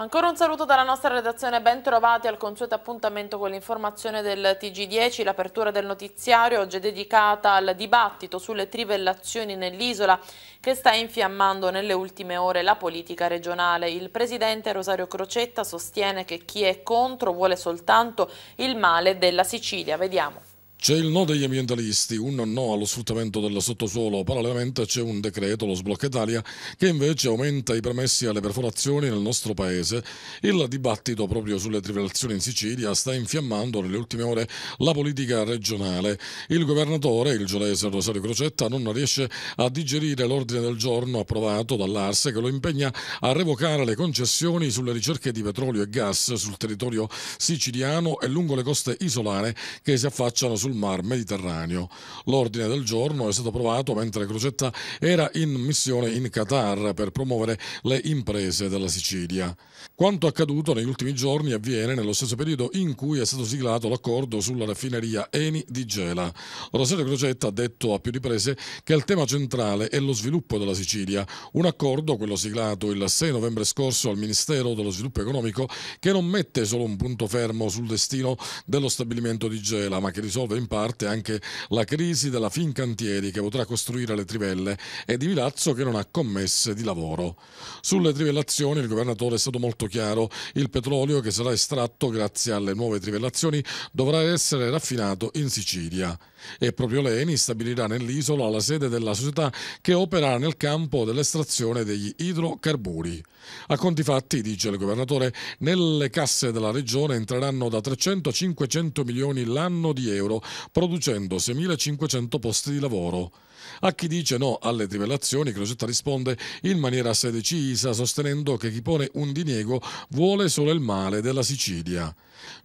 Ancora un saluto dalla nostra redazione, bentrovati al consueto appuntamento con l'informazione del TG10. L'apertura del notiziario oggi è dedicata al dibattito sulle trivellazioni nell'isola che sta infiammando nelle ultime ore la politica regionale. Il presidente Rosario Crocetta sostiene che chi è contro vuole soltanto il male della Sicilia. Vediamo. C'è il no degli ambientalisti, un no allo sfruttamento del sottosuolo, parallelamente c'è un decreto, lo sblocca Italia, che invece aumenta i permessi alle perforazioni nel nostro paese. Il dibattito proprio sulle trivelazioni in Sicilia sta infiammando nelle ultime ore la politica regionale. Il governatore, il giolese Rosario Crocetta, non riesce a digerire l'ordine del giorno approvato dall'Arse che lo impegna a revocare le concessioni sulle ricerche di petrolio e gas sul territorio siciliano e lungo le coste isolane che si affacciano sul sul Mar Mediterraneo. L'ordine del giorno è stato approvato mentre Crocetta era in missione in Qatar per promuovere le imprese della Sicilia. Quanto accaduto negli ultimi giorni avviene nello stesso periodo in cui è stato siglato l'accordo sulla raffineria Eni di Gela. Rosario Crocetta ha detto a più riprese che il tema centrale è lo sviluppo della Sicilia, un accordo, quello siglato il 6 novembre scorso al Ministero dello Sviluppo Economico, che non mette solo un punto fermo sul destino dello stabilimento di Gela, ma che risolve in parte anche la crisi della Fincantieri che potrà costruire le trivelle e di Milazzo che non ha commesse di lavoro. Sulle trivellazioni il governatore è stato molto chiaro, il petrolio che sarà estratto grazie alle nuove trivellazioni dovrà essere raffinato in Sicilia e proprio Leni stabilirà nell'isola la sede della società che opera nel campo dell'estrazione degli idrocarburi. A conti fatti, dice il governatore, nelle casse della regione entreranno da 300 a 500 milioni l'anno di euro, producendo 6.500 posti di lavoro. A chi dice no alle rivelazioni, Crosetta risponde in maniera assai decisa, sostenendo che chi pone un diniego vuole solo il male della Sicilia.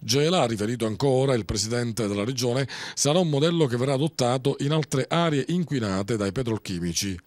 Gela ha riferito ancora il presidente della regione sarà un modello che verrà adottato in altre aree inquinate dai petrolchimici.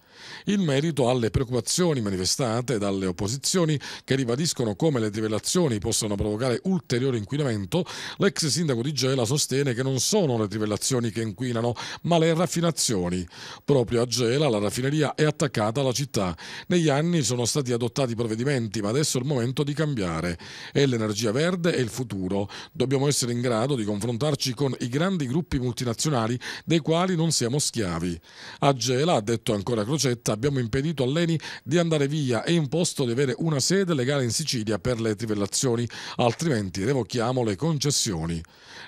In merito alle preoccupazioni manifestate dalle opposizioni che ribadiscono come le trivellazioni possano provocare ulteriore inquinamento, l'ex sindaco di Gela sostiene che non sono le trivellazioni che inquinano, ma le raffinazioni. Proprio a Gela la raffineria è attaccata alla città. Negli anni sono stati adottati provvedimenti, ma adesso è il momento di cambiare. È l'energia verde e il futuro. Dobbiamo essere in grado di confrontarci con i grandi gruppi multinazionali dei quali non siamo schiavi. A Gela, ha detto ancora Crocetta, abbiamo impedito a Leni di andare via e imposto di avere una sede legale in Sicilia per le trivellazioni, altrimenti revochiamo le concessioni.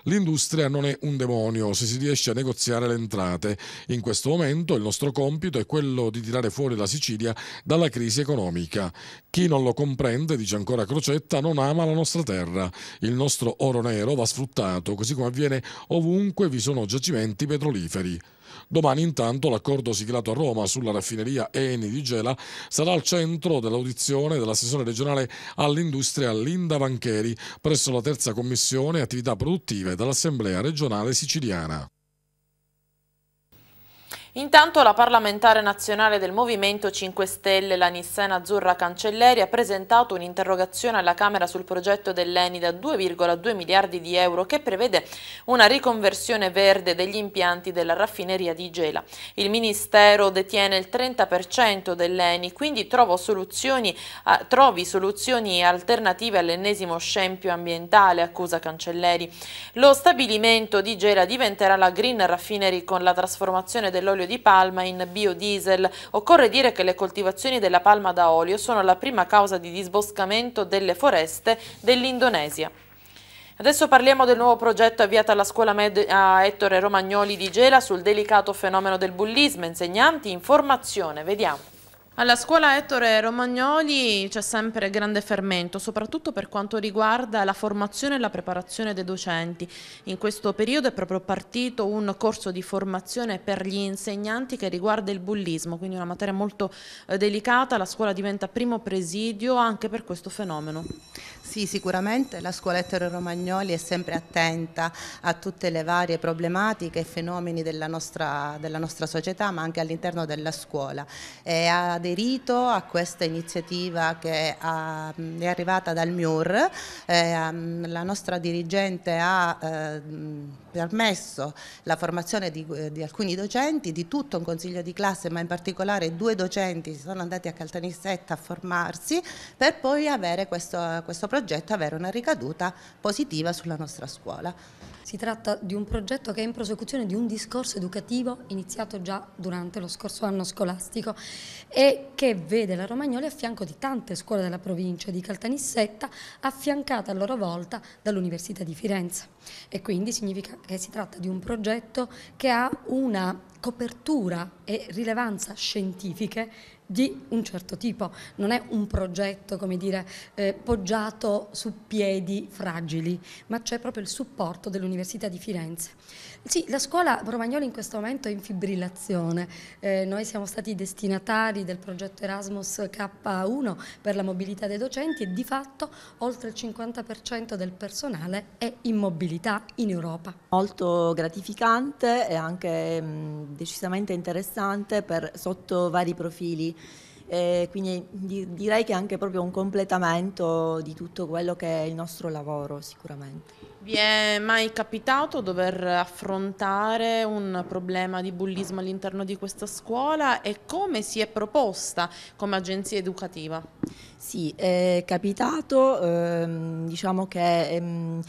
L'industria non è un demonio se si riesce a negoziare le entrate. In questo momento punto il nostro compito è quello di tirare fuori la Sicilia dalla crisi economica. Chi non lo comprende, dice ancora Crocetta, non ama la nostra terra. Il nostro oro nero va sfruttato, così come avviene ovunque vi sono giacimenti petroliferi. Domani intanto l'accordo siglato a Roma sulla raffineria Eni di Gela sarà al centro dell'audizione dell'assessore regionale all'industria Linda Vancheri presso la terza commissione attività produttive dell'Assemblea regionale siciliana. Intanto la parlamentare nazionale del Movimento 5 Stelle, la Nissena Azzurra Cancelleri, ha presentato un'interrogazione alla Camera sul progetto dell'ENI da 2,2 miliardi di euro che prevede una riconversione verde degli impianti della raffineria di Gela. Il Ministero detiene il 30% dell'ENI, quindi soluzioni, ah, trovi soluzioni alternative all'ennesimo scempio ambientale, accusa Cancelleri. Lo stabilimento di Gela diventerà la Green Raffinery con la trasformazione dell'olio olio di palma in biodiesel. Occorre dire che le coltivazioni della palma da olio sono la prima causa di disboscamento delle foreste dell'Indonesia. Adesso parliamo del nuovo progetto avviato alla scuola med a Ettore Romagnoli di Gela sul delicato fenomeno del bullismo, insegnanti, informazione, vediamo. Alla scuola Ettore Romagnoli c'è sempre grande fermento, soprattutto per quanto riguarda la formazione e la preparazione dei docenti. In questo periodo è proprio partito un corso di formazione per gli insegnanti che riguarda il bullismo, quindi una materia molto eh, delicata, la scuola diventa primo presidio anche per questo fenomeno. Sì, sicuramente la scuola Ettore Romagnoli è sempre attenta a tutte le varie problematiche e fenomeni della nostra, della nostra società, ma anche all'interno della scuola. E ha aderito a questa iniziativa che è arrivata dal MIUR, eh, la nostra dirigente ha... Eh, permesso la formazione di, eh, di, alcuni docenti, di tutto un consiglio di classe, ma in particolare due docenti si sono andati a Caltanissetta a formarsi per poi avere questo, questo progetto, avere una ricaduta positiva sulla nostra scuola. Si tratta di un progetto che è in prosecuzione di un discorso educativo iniziato già durante lo scorso anno scolastico e che vede la Romagnoli a fianco di tante scuole della provincia di Caltanissetta, affiancata a loro volta dall'Università di Firenze. E quindi significa che si tratta di un progetto che ha una copertura e rilevanza scientifiche di un certo tipo, non è un progetto come dire eh, poggiato su piedi fragili, ma c'è proprio il supporto dell'Università di Firenze. Sì, la scuola Romagnoli in questo momento è in fibrillazione, eh, noi siamo stati destinatari del progetto Erasmus K1 per la mobilità dei docenti e di fatto oltre il 50% del personale è in mobilità in Europa. Molto gratificante e anche mh, mm, decisamente interessante per, sotto vari profili eh, quindi di, direi che è anche proprio un completamento di tutto quello che è il nostro lavoro sicuramente. Vi è mai capitato dover affrontare un problema di bullismo all'interno di questa scuola e come si è proposta come agenzia educativa? Sì, è capitato, ehm, diciamo che ehm,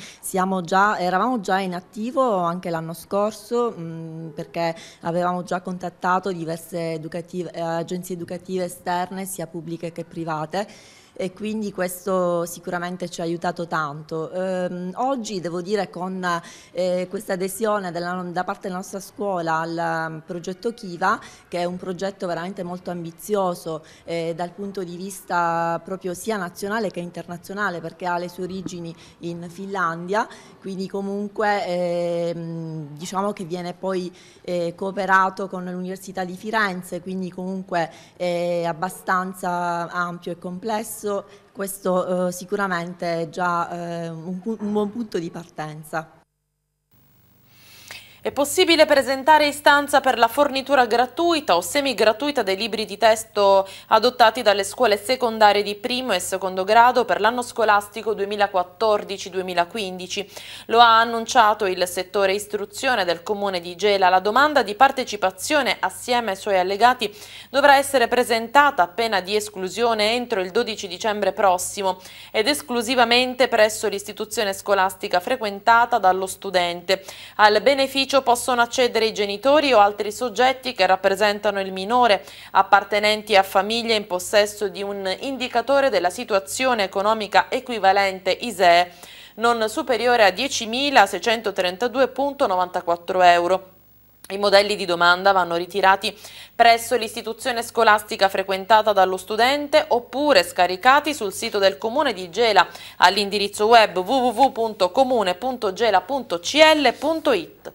già, eravamo già in attivo anche l'anno scorso mh, mm, perché avevamo già contattato diverse educative, eh, agenzie educative esterne sia pubbliche che private e quindi questo sicuramente ci ha aiutato tanto. Eh, oggi devo dire con eh, questa adesione della, da parte della nostra scuola al mm, progetto Kiva, che è un progetto veramente molto ambizioso eh, dal punto di vista proprio sia nazionale che internazionale perché ha le sue origini in Finlandia, quindi comunque ehm, diciamo che viene poi eh, cooperato con l'Università di Firenze, quindi comunque è abbastanza ampio e complesso prezzo, questo eh, sicuramente è già eh, un, un buon punto di partenza. È possibile presentare istanza per la fornitura gratuita o semigratuita dei libri di testo adottati dalle scuole secondarie di primo e secondo grado per l'anno scolastico 2014-2015. Lo ha annunciato il settore istruzione del Comune di Gela. La domanda di partecipazione assieme ai suoi allegati dovrà essere presentata appena di esclusione entro il 12 dicembre prossimo ed esclusivamente presso l'istituzione scolastica frequentata dallo studente. Al beneficio all'ufficio possono accedere i genitori o altri soggetti che rappresentano il minore, appartenenti a famiglie in possesso di un indicatore della situazione economica equivalente ISEE non superiore a 10.632,94 euro. I modelli di domanda vanno ritirati presso l'istituzione scolastica frequentata dallo studente oppure scaricati sul sito del Comune di Gela all'indirizzo web www.comune.gela.cl.it.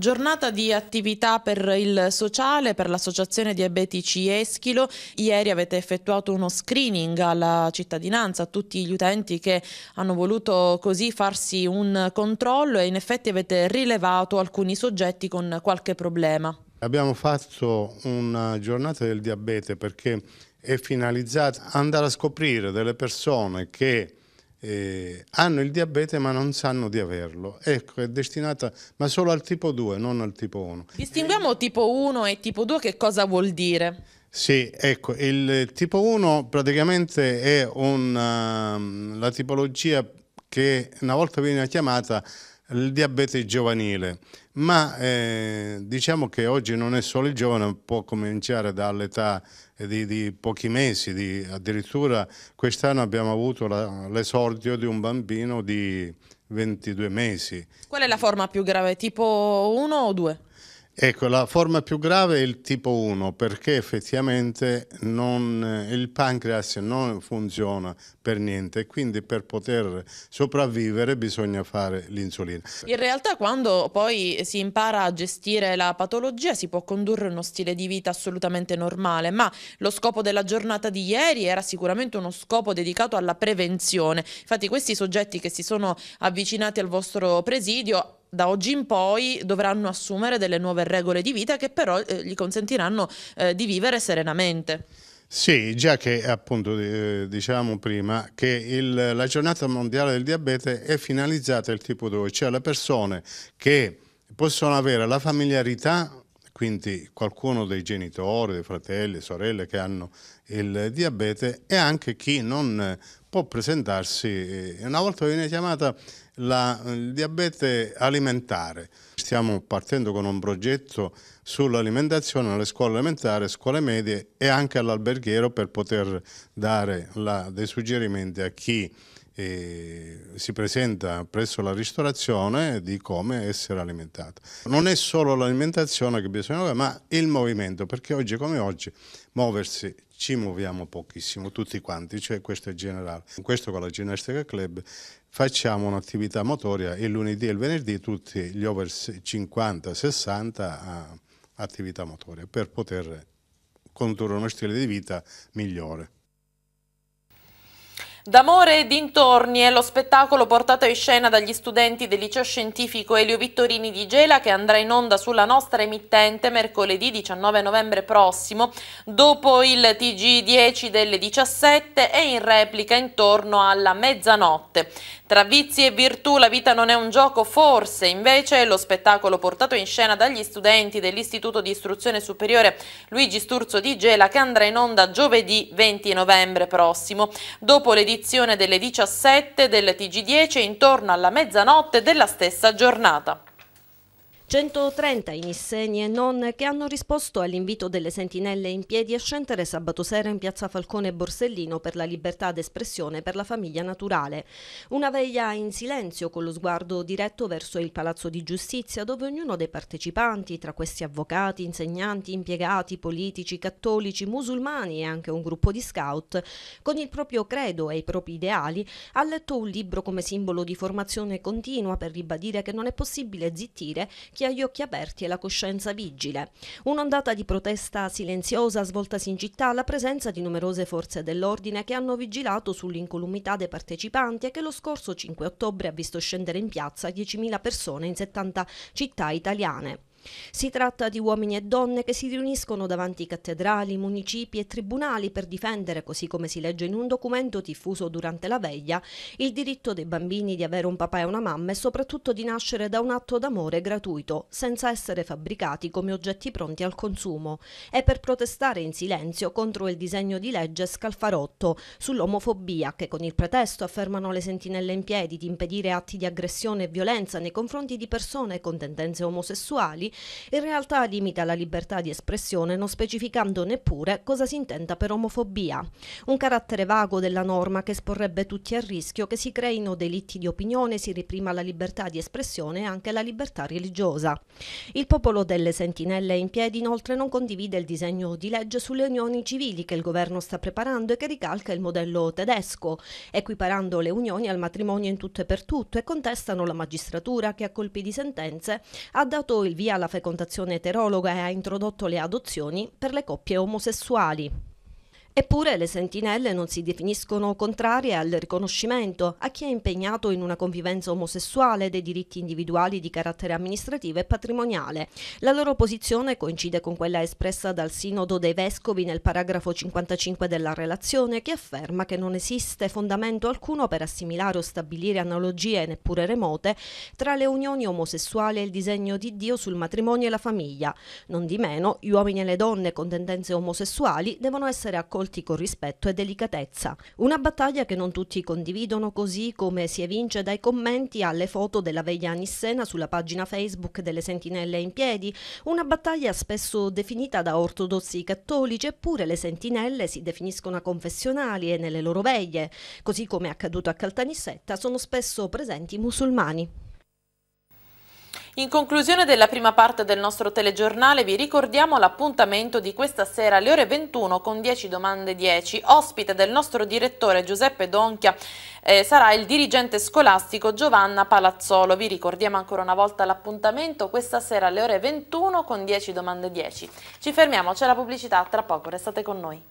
Giornata di attività per il sociale per l'Associazione Diabetici Eschilo. Ieri avete effettuato uno screening alla cittadinanza, a tutti gli utenti che hanno voluto così farsi un controllo e in effetti avete rilevato alcuni soggetti con qualche problema. Abbiamo fatto una giornata del diabete perché è finalizzata ad andare a scoprire delle persone che eh, hanno il diabete ma non sanno di averlo. Ecco, è destinata ma solo al tipo 2, non al tipo 1. Distinguiamo tipo 1 e tipo 2, che cosa vuol dire? Sì, ecco, il tipo 1 praticamente è una, ehm, la tipologia che una volta viene chiamata il diabete giovanile, ma eh, diciamo che oggi non è solo il giovane, può cominciare dall'età di, di pochi mesi, di, addirittura quest'anno abbiamo avuto l'esordio di un bambino di 22 mesi. Qual è la forma più grave, tipo 1 o 2? Ecco, la forma più grave è il tipo 1 perché effettivamente non, eh, il pancreas non funziona per niente quindi per poter sopravvivere bisogna fare l'insulina. In realtà quando poi si impara a gestire la patologia si può condurre uno stile di vita assolutamente normale, ma lo scopo della giornata di ieri era sicuramente uno scopo dedicato alla prevenzione. Infatti questi soggetti che si sono avvicinati al vostro presidio da oggi in poi dovranno assumere delle nuove regole di vita che però eh, gli consentiranno eh, di vivere serenamente. Sì, già che appunto eh, dicevamo prima che il, la giornata mondiale del diabete è finalizzata al tipo 2, cioè alle persone che possono avere la familiarità quindi qualcuno dei genitori, dei fratelli, sorelle che hanno il diabete e anche chi non eh, può presentarsi. Eh, una volta viene chiamata la, eh, il diabete alimentare. Stiamo partendo con un progetto sull'alimentazione alle scuole elementari, scuole medie e anche all'alberghiero per poter dare la, dei suggerimenti a chi si presenta presso la ristorazione di come essere alimentato. Non è solo l'alimentazione che bisogna ma il movimento, perché oggi come oggi muoversi ci muoviamo pochissimo, tutti quanti, cioè questo è generale. In Questo con la ginnastica club facciamo un'attività motoria il lunedì e il venerdì tutti gli over 50, 60 attività motoria per poter condurre uno stile di vita migliore. D'amore e dintorni è lo spettacolo portato in scena dagli studenti del liceo scientifico Elio Vittorini di Gela che andrà in onda sulla nostra emittente mercoledì 19 novembre prossimo dopo il TG10 delle 17 e in replica intorno alla mezzanotte. Tra vizi e virtù la vita non è un gioco, forse invece lo spettacolo portato in scena dagli studenti dell'Istituto di Istruzione Superiore Luigi Sturzo di Gela che andrà in onda giovedì 20 novembre prossimo, dopo l'edizione delle 17 del TG10 intorno alla mezzanotte della stessa giornata. 130 i nisseni e non che hanno risposto all'invito delle sentinelle in piedi a scendere sabato sera in piazza Falcone e Borsellino per la libertà d'espressione per la famiglia naturale. Una veglia in silenzio con lo sguardo diretto verso il Palazzo di Giustizia dove ognuno dei partecipanti, tra questi avvocati, insegnanti, impiegati, politici, cattolici, musulmani e anche un gruppo di scout, con il proprio credo e i propri ideali, ha letto un libro come simbolo di formazione continua per ribadire che non è possibile zittire chi chi ha gli occhi aperti e la coscienza vigile. Un'ondata di protesta silenziosa svoltasi in città alla presenza di numerose forze dell'ordine che hanno vigilato sull'incolumità dei partecipanti e che lo scorso 5 ottobre ha visto scendere in piazza 10.000 persone in 70 città italiane. Si tratta di uomini e donne che si riuniscono davanti cattedrali, municipi e tribunali per difendere, così come si legge in un documento diffuso durante la veglia, il diritto dei bambini di avere un papà e una mamma e soprattutto di nascere da un atto d'amore gratuito, senza essere fabbricati come oggetti pronti al consumo, e per protestare in silenzio contro il disegno di legge Scalfarotto sull'omofobia che con il pretesto, affermano le sentinelle in piedi, di impedire atti di aggressione e violenza nei confronti di persone con tendenze omosessuali, in realtà limita la libertà di espressione non specificando neppure cosa si intenda per omofobia. Un carattere vago della norma che esporrebbe tutti al rischio che si creino delitti di opinione, si riprima la libertà di espressione e anche la libertà religiosa. Il popolo delle sentinelle in piedi inoltre non condivide il disegno di legge sulle unioni civili che il governo sta preparando e che ricalca il modello tedesco, equiparando le unioni al matrimonio in tutto e per tutto e contestano la magistratura che a colpi di sentenze ha dato il via alla la fecondazione eterologa e ha introdotto le adozioni per le coppie omosessuali. Eppure le sentinelle non si definiscono contrarie al riconoscimento a chi è impegnato in una convivenza omosessuale dei diritti individuali di carattere amministrativo e patrimoniale. La loro posizione coincide con quella espressa dal Sinodo dei Vescovi nel paragrafo 55 della relazione che afferma che non esiste fondamento alcuno per assimilare o stabilire analogie neppure remote tra le unioni omosessuali e il disegno di Dio sul matrimonio e la famiglia. Non di meno, gli uomini e le donne con tendenze omosessuali devono essere accompagnati accolti con rispetto e delicatezza. Una battaglia che non tutti condividono così come si evince dai commenti alle foto della veglia Nissena sulla pagina Facebook delle Sentinelle in piedi, una battaglia spesso definita da ortodossi cattolici, eppure le Sentinelle si definiscono confessionali e nelle loro veglie, così come è accaduto a Caltanissetta, sono spesso presenti musulmani. In conclusione della prima parte del nostro telegiornale vi ricordiamo l'appuntamento di questa sera alle ore 21 con 10 domande 10. Ospite del nostro direttore Giuseppe Donchia eh, sarà il dirigente scolastico Giovanna Palazzolo. Vi ricordiamo ancora una volta l'appuntamento questa sera alle ore 21 con 10 domande 10. Ci fermiamo, c'è la pubblicità, tra poco restate con noi.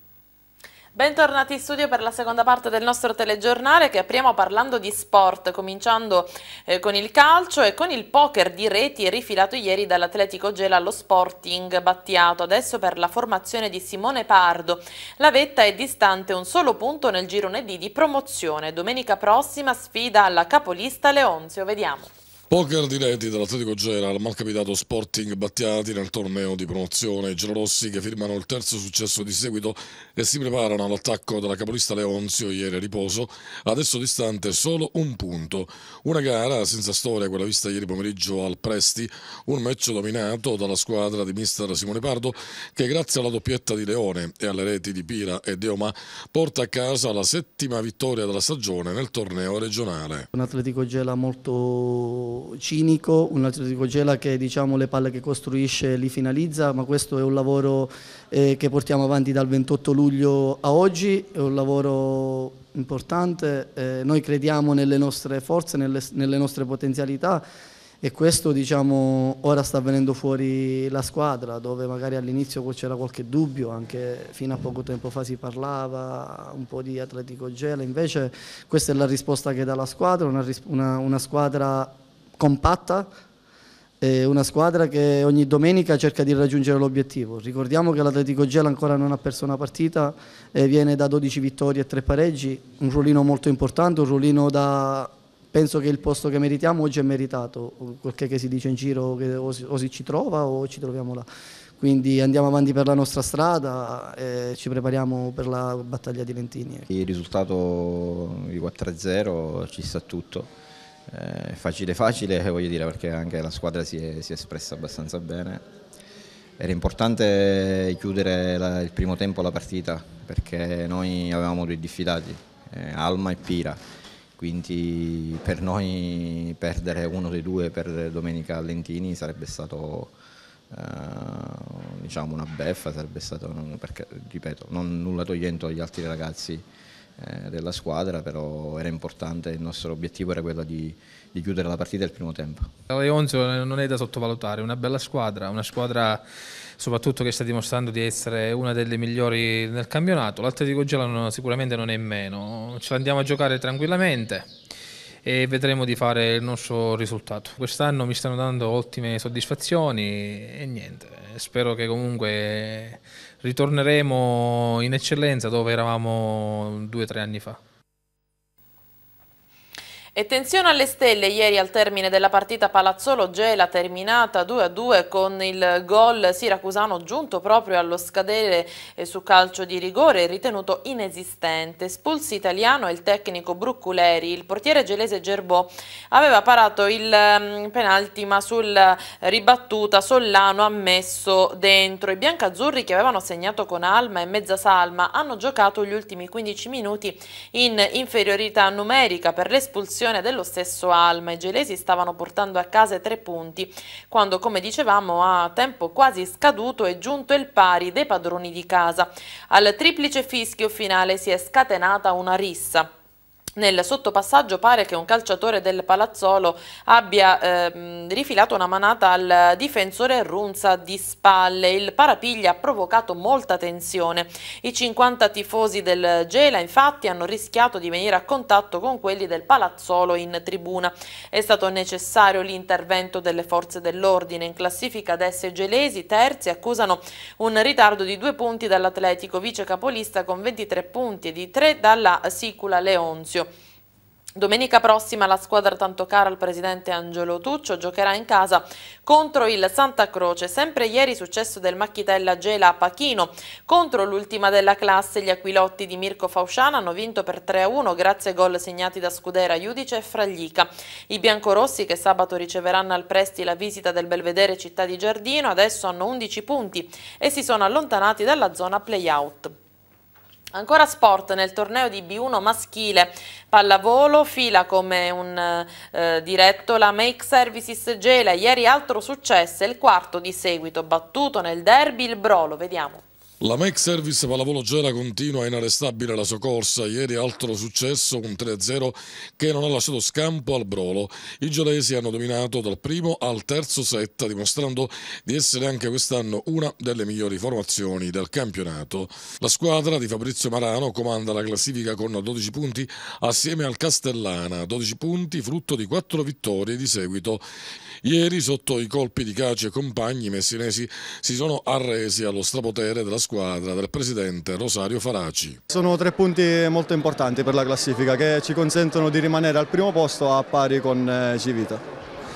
Bentornati in studio per la seconda parte del nostro telegiornale che apriamo parlando di sport, cominciando eh, con il calcio e con il poker di reti rifilato ieri dall'Atletico Gela allo Sporting Battiato. Adesso per la formazione di Simone Pardo. La vetta è distante un solo punto nel girone D di promozione. Domenica prossima sfida alla capolista Leonzio. Vediamo. Poker diretti dall'Atletico Gera al malcapitato Sporting Battiati nel torneo di promozione. I gelorossi che firmano il terzo successo di seguito e si preparano all'attacco della capolista Leonzio ieri a riposo, adesso distante solo un punto. Una gara senza storia, quella vista ieri pomeriggio al Presti, un match dominato dalla squadra di mister Simone Pardo che grazie alla doppietta di Leone e alle reti di Pira e Deoma porta a casa la settima vittoria della stagione nel torneo regionale. Un Atletico Gela molto cinico, un altro dico Gela che diciamo, le palle che costruisce li finalizza, ma questo è un lavoro eh, che portiamo avanti dal 28 luglio a oggi, è un lavoro importante, eh, noi crediamo nelle nostre forze, nelle, nelle nostre potenzialità e questo diciamo, ora sta venendo fuori la squadra dove magari all'inizio c'era qualche dubbio anche fino a poco tempo fa si parlava un po' di Atletico Gela invece questa è la risposta che dà la squadra una, una, una squadra compatta, è una squadra che ogni domenica cerca di raggiungere l'obiettivo. Ricordiamo che l'Atletico Gela ancora non ha perso una partita, e viene da 12 vittorie e 3 pareggi, un ruolino molto importante, un ruolino da... Penso che il posto che meritiamo oggi è meritato, quel che si dice in giro che o si, o si ci trova o ci troviamo là. Quindi andiamo avanti per la nostra strada e ci prepariamo per la battaglia di Lentini. Ecco. Il risultato di 4-0 ci sta tutto eh, facile facile, voglio dire, perché anche la squadra si è, si è espressa abbastanza bene. Era importante chiudere la, il primo tempo la partita perché noi avevamo due diffidati, eh, Alma e Pira, quindi per noi perdere uno dei due per domenica Lentini sarebbe stato eh, diciamo una beffa, sarebbe stato, perché, ripeto, non nulla togliendo agli altri ragazzi eh, della squadra, però era importante, il nostro obiettivo era quello di, di chiudere la partita il primo tempo. La eh, non è da sottovalutare, una bella squadra, una squadra soprattutto che sta dimostrando di essere una delle migliori nel campionato, l'Atletico Gela sicuramente non è meno, ce l'andiamo a giocare tranquillamente e vedremo di fare il nostro risultato. Quest'anno mi stanno dando ottime soddisfazioni e niente, spero che comunque ritorneremo in eccellenza dove eravamo due o tre anni fa. E tensione alle stelle ieri al termine della partita Palazzolo-Gela terminata 2-2 con il gol siracusano giunto proprio allo scadere eh, su calcio di rigore ritenuto inesistente. Spulsi italiano e il tecnico Brucculeri, il portiere gelese Gerbò aveva parato il mm, penalti ma sulla eh, ribattuta Sollano ha messo dentro. I biancazzurri che avevano segnato con Alma e Mezza Salma hanno giocato gli ultimi 15 minuti in inferiorità numerica per l'espulsione espulsione dello stesso Alma. I gelesi stavano portando a casa i tre punti, quando come dicevamo a tempo quasi scaduto è giunto il pari dei padroni di casa. Al triplice fischio finale si è scatenata una rissa. Nel sottopassaggio pare che un calciatore del Palazzolo abbia eh, rifilato una manata al difensore Runza di spalle. Il parapiglia ha provocato molta tensione. I 50 tifosi del Gela infatti hanno rischiato di venire a contatto con quelli del Palazzolo in tribuna. È stato necessario l'intervento delle forze dell'ordine. In classifica adesso i gelesi terzi accusano un ritardo di due punti dall'Atletico, vice capolista con 23 punti e di tre dalla Sicula Leonzio. Domenica prossima la squadra tanto cara al presidente Angelo Tuccio giocherà in casa contro il Santa Croce. Sempre ieri successo del Macchitella Gela a Pachino. Contro l'ultima della classe gli aquilotti di Mirko Fausciana hanno vinto per 3-1 grazie ai gol segnati da Scudera, Iudice e Fraglica. I biancorossi che sabato riceveranno al Presti la visita del Belvedere Città di Giardino adesso hanno 11 punti e si sono allontanati dalla zona play-out. Ancora sport nel torneo di B1 maschile, pallavolo, fila come un eh, diretto la Make Services Gela, ieri altro successo, il quarto di seguito, battuto nel derby il Brolo, vediamo. La Mac Service Pallavolo Gera continua inarrestabile la sua corsa, ieri altro successo, un 3-0 che non ha lasciato scampo al brolo. I gelesi hanno dominato dal primo al terzo set, dimostrando di essere anche quest'anno una delle migliori formazioni del campionato. La squadra di Fabrizio Marano comanda la classifica con 12 punti assieme al Castellana, 12 punti frutto di 4 vittorie di seguito. Ieri, sotto i colpi di Caci e compagni, i messinesi si sono arresi allo strapotere della squadra del presidente Rosario Faraci. Sono tre punti molto importanti per la classifica che ci consentono di rimanere al primo posto a pari con eh, Civita.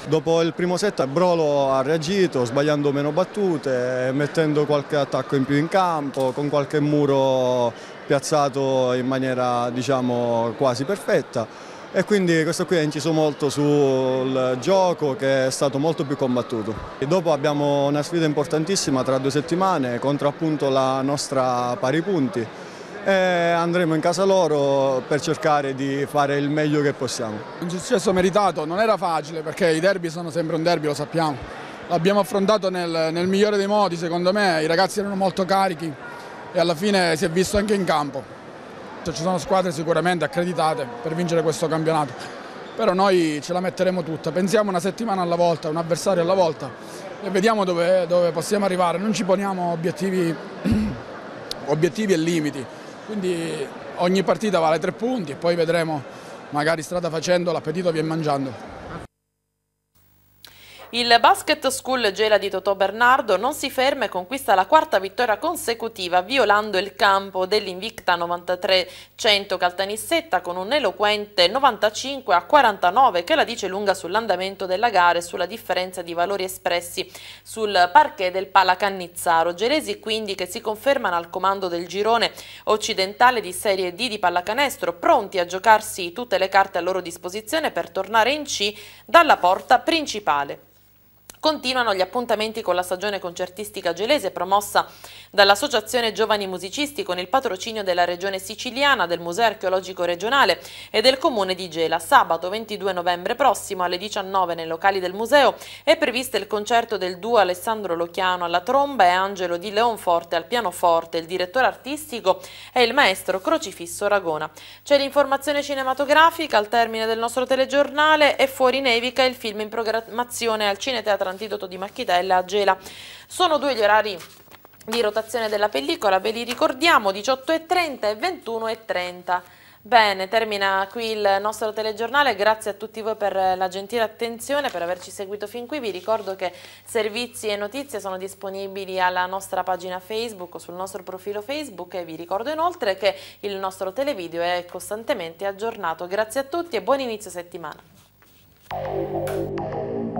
Dopo il primo set Brolo ha reagito sbagliando meno battute, mettendo qualche attacco in più in campo, con qualche muro piazzato in maniera diciamo, quasi perfetta e quindi questo qui ha inciso molto sul gioco che è stato molto più combattuto. E dopo abbiamo una sfida importantissima tra due settimane contro appunto la nostra pari punti e andremo in casa loro per cercare di fare il meglio che possiamo. Un successo meritato, non era facile perché i derby sono sempre un derby, lo sappiamo. L'abbiamo affrontato nel, nel migliore dei modi, secondo me i ragazzi erano molto carichi e alla fine si è visto anche in campo. Cioè, ci sono squadre sicuramente accreditate per vincere questo campionato, però noi ce la metteremo tutta, pensiamo una settimana alla volta, un avversario alla volta e vediamo dove, dove possiamo arrivare, non ci poniamo obiettivi, obiettivi e limiti, quindi ogni partita vale tre punti e poi vedremo magari strada facendo l'appetito viene mangiando. Il Basket School Gela di Totò Bernardo non si ferma e conquista la quarta vittoria consecutiva violando il campo dell'Invicta 93-100 Caltanissetta con un eloquente 95 a 49 che la dice lunga sull'andamento della gara e sulla differenza di valori espressi sul parquet del Palacannizzaro. Gelesi quindi che si confermano al comando del girone occidentale di Serie D di pallacanestro pronti a giocarsi tutte le carte a loro disposizione per tornare in C dalla porta principale. Continuano gli appuntamenti con la stagione concertistica gelese promossa dall'Associazione Giovani Musicisti con il patrocinio della Regione Siciliana, del Museo Archeologico Regionale e del Comune di Gela. Sabato 22 novembre prossimo alle 19 nei locali del museo è previsto il concerto del duo Alessandro Locchiano alla tromba e Angelo Di Leonforte al pianoforte. Il direttore artistico è il maestro Crocifisso Ragona. C'è l'informazione cinematografica al termine del nostro telegiornale e fuori nevica il film in programmazione al Cineteatro antidoto di Macchitella gela. Sono due gli orari di rotazione della pellicola, ve li ricordiamo 18.30 e 21.30. Bene, termina qui il nostro telegiornale, grazie a tutti voi per la gentile attenzione, per averci seguito fin qui, vi ricordo che servizi e notizie sono disponibili alla nostra pagina Facebook o sul nostro profilo Facebook e vi ricordo inoltre che il nostro televideo è costantemente aggiornato. Grazie a tutti e buon inizio settimana.